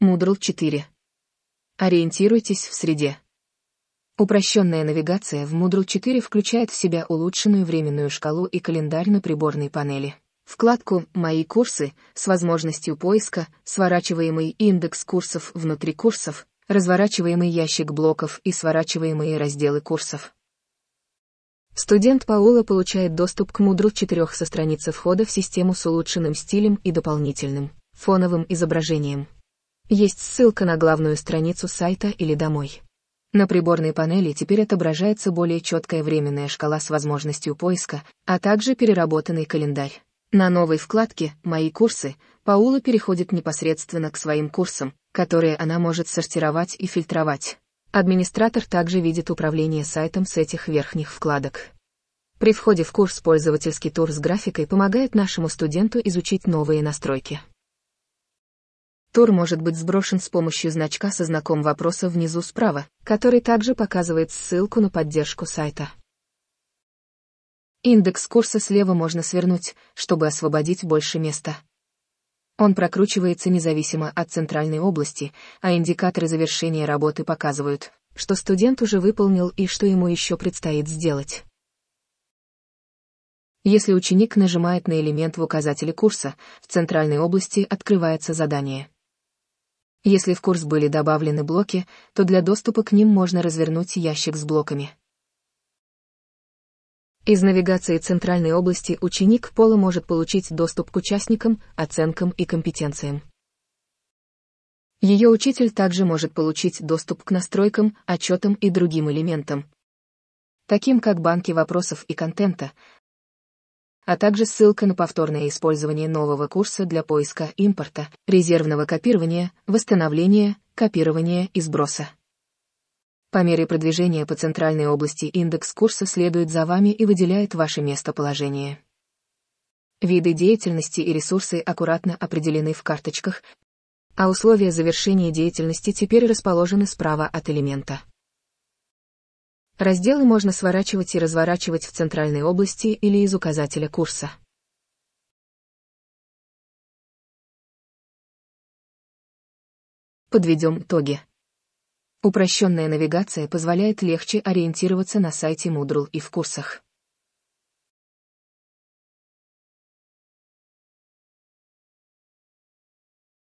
Мудрл 4. Ориентируйтесь в среде. Упрощенная навигация в Moodle 4 включает в себя улучшенную временную шкалу и календарь на приборной панели. Вкладку «Мои курсы» с возможностью поиска, сворачиваемый индекс курсов внутри курсов, разворачиваемый ящик блоков и сворачиваемые разделы курсов. Студент Паула получает доступ к Moodle 4 со страницы входа в систему с улучшенным стилем и дополнительным фоновым изображением. Есть ссылка на главную страницу сайта или домой. На приборной панели теперь отображается более четкая временная шкала с возможностью поиска, а также переработанный календарь. На новой вкладке «Мои курсы» Паула переходит непосредственно к своим курсам, которые она может сортировать и фильтровать. Администратор также видит управление сайтом с этих верхних вкладок. При входе в курс пользовательский тур с графикой помогает нашему студенту изучить новые настройки. Тур может быть сброшен с помощью значка со знаком вопроса внизу справа, который также показывает ссылку на поддержку сайта. Индекс курса слева можно свернуть, чтобы освободить больше места. Он прокручивается независимо от центральной области, а индикаторы завершения работы показывают, что студент уже выполнил и что ему еще предстоит сделать. Если ученик нажимает на элемент в указателе курса, в центральной области открывается задание. Если в курс были добавлены блоки, то для доступа к ним можно развернуть ящик с блоками. Из навигации Центральной области ученик Пола может получить доступ к участникам, оценкам и компетенциям. Ее учитель также может получить доступ к настройкам, отчетам и другим элементам, таким как банки вопросов и контента, а также ссылка на повторное использование нового курса для поиска импорта, резервного копирования, восстановления, копирования и сброса. По мере продвижения по центральной области индекс курса следует за вами и выделяет ваше местоположение. Виды деятельности и ресурсы аккуратно определены в карточках, а условия завершения деятельности теперь расположены справа от элемента. Разделы можно сворачивать и разворачивать в центральной области или из указателя курса. Подведем итоги. Упрощенная навигация позволяет легче ориентироваться на сайте Moodle и в курсах.